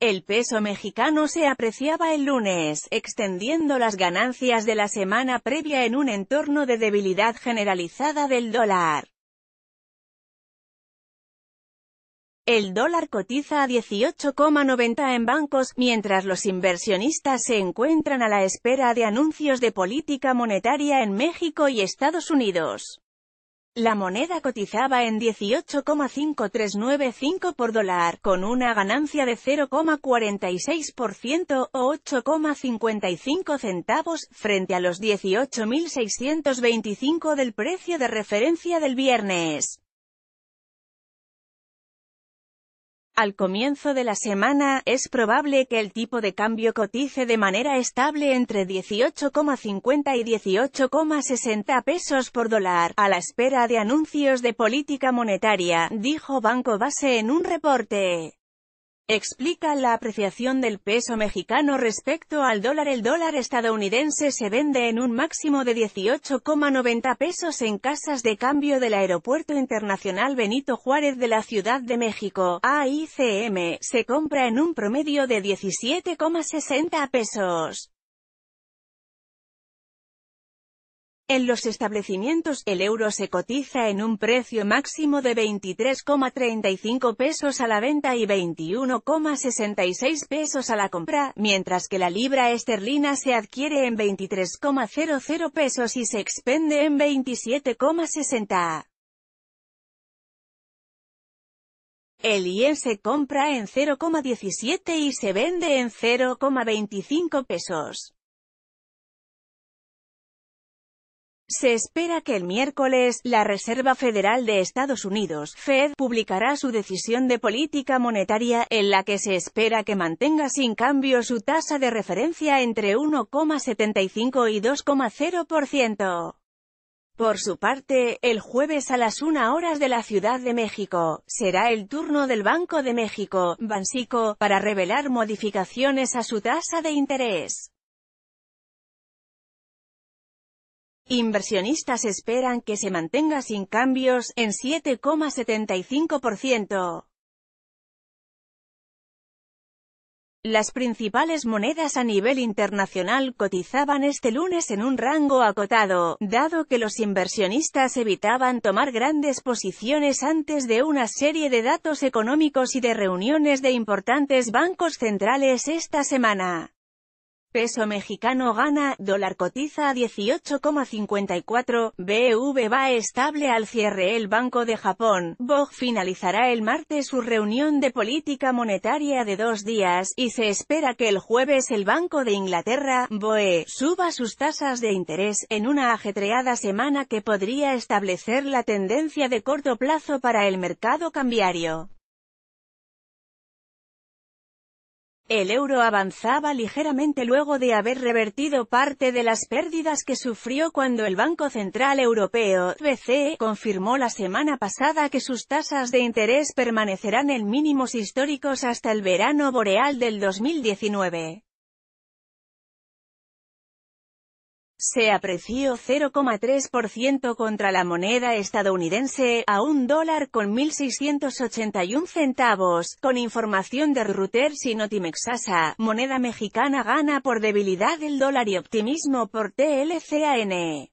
El peso mexicano se apreciaba el lunes, extendiendo las ganancias de la semana previa en un entorno de debilidad generalizada del dólar. El dólar cotiza a 18,90 en bancos, mientras los inversionistas se encuentran a la espera de anuncios de política monetaria en México y Estados Unidos. La moneda cotizaba en 18,5395 por dólar, con una ganancia de 0,46% o 8,55 centavos, frente a los 18.625 del precio de referencia del viernes. Al comienzo de la semana, es probable que el tipo de cambio cotice de manera estable entre 18,50 y 18,60 pesos por dólar, a la espera de anuncios de política monetaria, dijo Banco Base en un reporte. Explica la apreciación del peso mexicano respecto al dólar. El dólar estadounidense se vende en un máximo de 18,90 pesos en casas de cambio del Aeropuerto Internacional Benito Juárez de la Ciudad de México, AICM, se compra en un promedio de 17,60 pesos. En los establecimientos, el euro se cotiza en un precio máximo de 23,35 pesos a la venta y 21,66 pesos a la compra, mientras que la libra esterlina se adquiere en 23,00 pesos y se expende en 27,60. El yen se compra en 0,17 y se vende en 0,25 pesos. Se espera que el miércoles, la Reserva Federal de Estados Unidos, Fed, publicará su decisión de política monetaria, en la que se espera que mantenga sin cambio su tasa de referencia entre 1,75 y 2,0%. Por su parte, el jueves a las 1 horas de la Ciudad de México, será el turno del Banco de México, Bansico, para revelar modificaciones a su tasa de interés. Inversionistas esperan que se mantenga sin cambios, en 7,75%. Las principales monedas a nivel internacional cotizaban este lunes en un rango acotado, dado que los inversionistas evitaban tomar grandes posiciones antes de una serie de datos económicos y de reuniones de importantes bancos centrales esta semana. Peso mexicano gana, dólar cotiza a 18,54, BV va estable al cierre El Banco de Japón, BOG finalizará el martes su reunión de política monetaria de dos días, y se espera que el jueves el Banco de Inglaterra, BOE, suba sus tasas de interés, en una ajetreada semana que podría establecer la tendencia de corto plazo para el mercado cambiario. El euro avanzaba ligeramente luego de haber revertido parte de las pérdidas que sufrió cuando el Banco Central Europeo, BCE, confirmó la semana pasada que sus tasas de interés permanecerán en mínimos históricos hasta el verano boreal del 2019. se apreció 0,3% contra la moneda estadounidense, a un dólar con 1.681 centavos, con información de Reuters y Notimexasa, moneda mexicana gana por debilidad del dólar y optimismo por TLCAN.